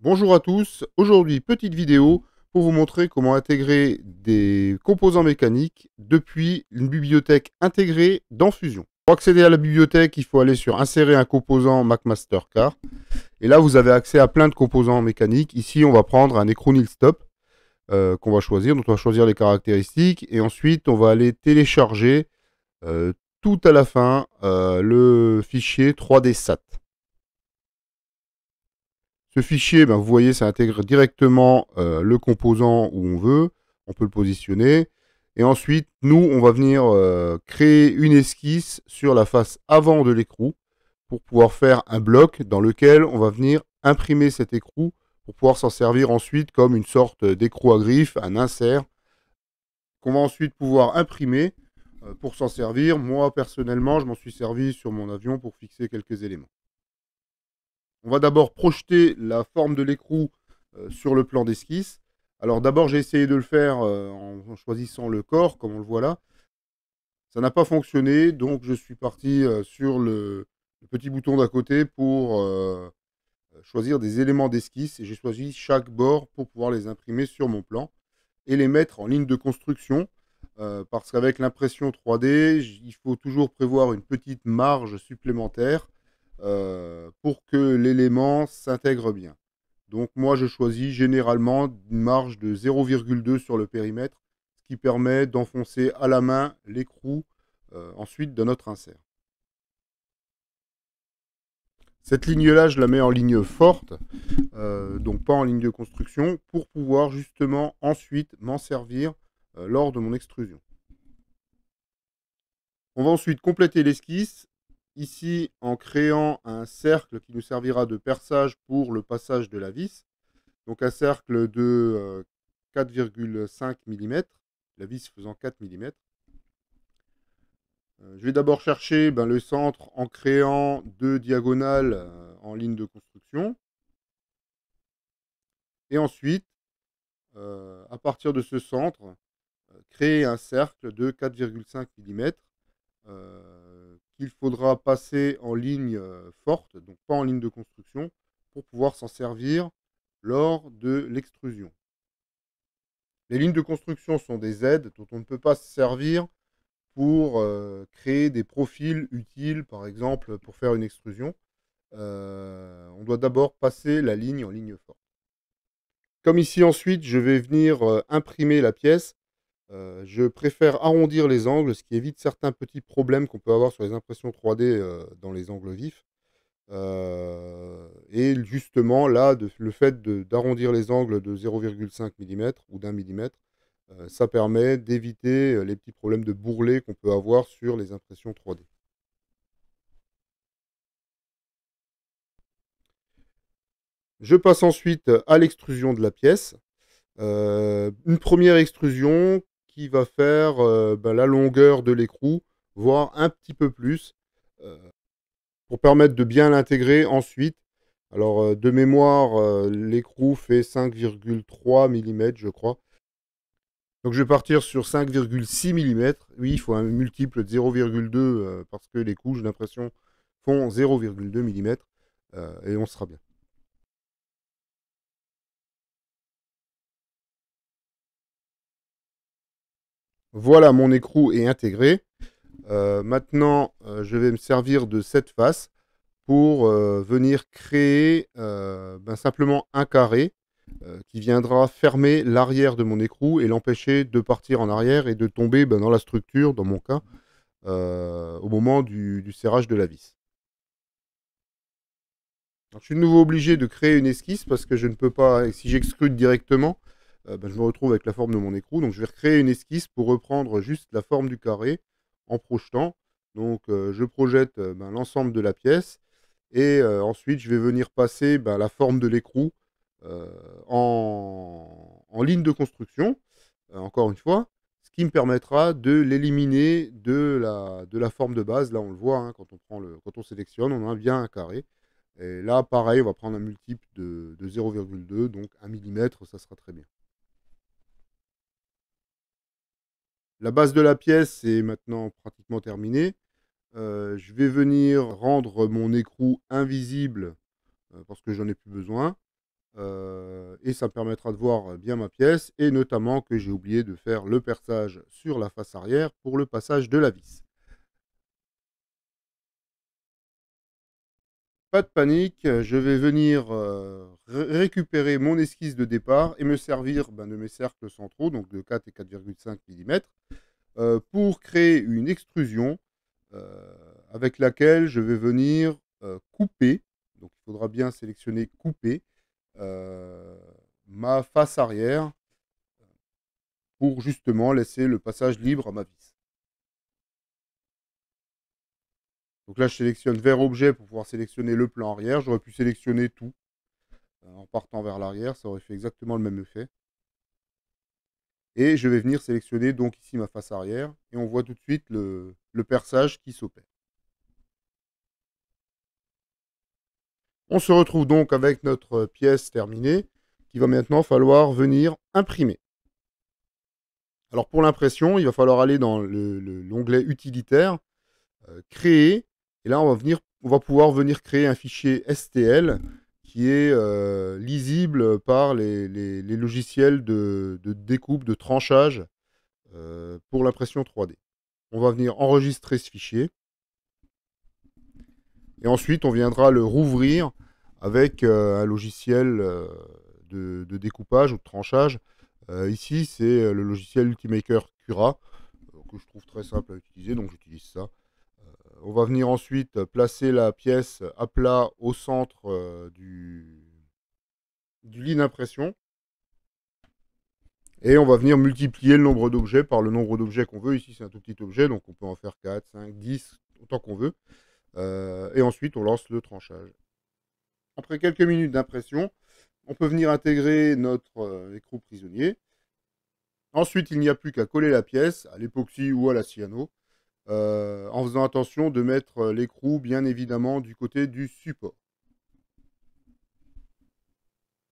Bonjour à tous, aujourd'hui petite vidéo pour vous montrer comment intégrer des composants mécaniques depuis une bibliothèque intégrée dans Fusion. Pour accéder à la bibliothèque, il faut aller sur insérer un composant MacMaster Car et là vous avez accès à plein de composants mécaniques. Ici on va prendre un écrou Stop euh, qu'on va choisir, donc on va choisir les caractéristiques et ensuite on va aller télécharger euh, tout à la fin euh, le fichier 3D SAT fichier, ben, vous voyez, ça intègre directement euh, le composant où on veut. On peut le positionner. Et ensuite, nous, on va venir euh, créer une esquisse sur la face avant de l'écrou pour pouvoir faire un bloc dans lequel on va venir imprimer cet écrou pour pouvoir s'en servir ensuite comme une sorte d'écrou à griffe, un insert qu'on va ensuite pouvoir imprimer euh, pour s'en servir. Moi, personnellement, je m'en suis servi sur mon avion pour fixer quelques éléments. On va d'abord projeter la forme de l'écrou euh, sur le plan d'esquisse. Alors d'abord, j'ai essayé de le faire euh, en choisissant le corps, comme on le voit là. Ça n'a pas fonctionné, donc je suis parti euh, sur le, le, petit bouton d'à côté pour choisir des éléments d'esquisse. Et j'ai choisi chaque bord pour pouvoir les imprimer sur mon plan et les mettre en ligne de construction. parce qu'avec l'impression 3D, il faut toujours prévoir une petite marge supplémentaire euh, pour que l'élément s'intègre bien. Donc moi, je choisis généralement une marge de 0,2 sur le périmètre, ce qui permet d'enfoncer à la main l'écrou euh, ensuite de notre insert. Cette ligne-là, je la mets en ligne forte, euh, donc pas en ligne de construction, pour pouvoir justement ensuite m'en servir lors de mon extrusion. On va ensuite compléter l'esquisse Ici, en créant un cercle qui nous servira de perçage pour le passage de la vis, donc un cercle de 4,5 euh, mm, la vis faisant 4 mm. Euh, je vais d'abord chercher ben, le centre en créant deux diagonales euh, en ligne de construction. Et ensuite, à partir de ce centre, créer un cercle de 4,5 mm il faudra passer en ligne forte, donc pas en ligne de construction, pour pouvoir s'en servir lors de l'extrusion. Les lignes de construction sont des aides dont on ne peut pas se servir pour créer des profils utiles, par exemple pour faire une extrusion. on doit d'abord passer la ligne en ligne forte. Comme ici ensuite, je vais venir imprimer la pièce. Euh, je préfère arrondir les angles, ce qui évite certains petits problèmes qu'on peut avoir sur les impressions 3D euh, dans les angles vifs. Euh, et justement, là, le fait d'arrondir les angles de 0,5 mm ou d'un mm, ça permet d'éviter les petits problèmes de bourrelet qu'on peut avoir sur les impressions 3D. Je passe ensuite à l'extrusion de la pièce. une première extrusion va faire euh, ben, la longueur de l'écrou, voire un petit peu plus, euh, pour permettre de bien l'intégrer ensuite. Alors, euh, de mémoire, l'écrou fait 5,3 mm, je crois. Donc, je vais partir sur 5,6 mm. Oui, il faut un multiple de 0,2 parce que les couches d'impression font 0,2 mm et on sera bien. Voilà, mon écrou est intégré. Euh, maintenant, euh, je vais me servir de cette face pour euh, venir créer ben simplement un carré qui viendra fermer l'arrière de mon écrou et l'empêcher de partir en arrière et de tomber ben, dans la structure, dans mon cas, au moment du, serrage de la vis. je suis de nouveau obligé de créer une esquisse parce que je ne peux pas, si j'exclude directement, euh, ben, je me retrouve avec la forme de mon écrou. Donc je vais recréer une esquisse pour reprendre juste la forme du carré en projetant. Donc euh, je projette euh, ben, l'ensemble de la pièce et ensuite je vais venir passer ben, la forme de l'écrou en, ligne de construction, encore une fois, ce qui me permettra de l'éliminer de la, forme de base. Là on le voit, hein, quand, on prend quand on sélectionne, on a bien un carré. Et là, pareil, on va prendre un multiple de 0,2, donc 1 mm, ça sera très bien. La base de la pièce est maintenant pratiquement terminée. Euh, je vais venir rendre mon écrou invisible euh, parce que j'en ai plus besoin. Euh, et ça me permettra de voir bien ma pièce et notamment que j'ai oublié de faire le perçage sur la face arrière pour le passage de la vis. Pas de panique, je vais venir récupérer mon esquisse de départ et me servir ben, de mes cercles centraux, donc de 4 et 4,5 mm, euh, pour créer une extrusion euh, avec laquelle je vais venir euh, couper, donc il faudra bien sélectionner couper, ma face arrière pour justement laisser le passage libre à ma vis. Donc là, je sélectionne vers objet pour pouvoir sélectionner le plan arrière. J'aurais pu sélectionner tout euh, en partant vers l'arrière, ça aurait fait exactement le même effet. Et je vais venir sélectionner donc ici ma face arrière et on voit tout de suite le, le perçage qui s'opère. On se retrouve donc avec notre euh, pièce terminée qui va maintenant falloir venir imprimer. Alors pour l'impression, il va falloir aller dans l'onglet utilitaire, euh, créer, et là on va, venir, on va pouvoir venir créer un fichier STL qui est euh, lisible par les, logiciels de, découpe, de tranchage euh, pour l'impression 3D. On va venir enregistrer ce fichier. Et ensuite, on viendra le rouvrir avec euh, un logiciel euh, de, de, découpage ou de tranchage. ici, c'est le logiciel Ultimaker Cura, que je trouve très simple à utiliser, donc j'utilise ça on va venir ensuite placer la pièce à plat au centre euh, du, du lit d'impression. Et on va venir multiplier le nombre d'objets par le nombre d'objets qu'on veut. Ici, c'est un tout petit objet, donc on peut en faire 4, 5, 10, autant qu'on veut. Euh, et ensuite, on lance le tranchage. Après quelques minutes d'impression, on peut venir intégrer notre euh, écrou prisonnier. Ensuite, il n'y a plus qu'à coller la pièce à l'époxy ou à la cyano euh, en faisant attention de mettre euh, l'écrou bien évidemment du côté du support.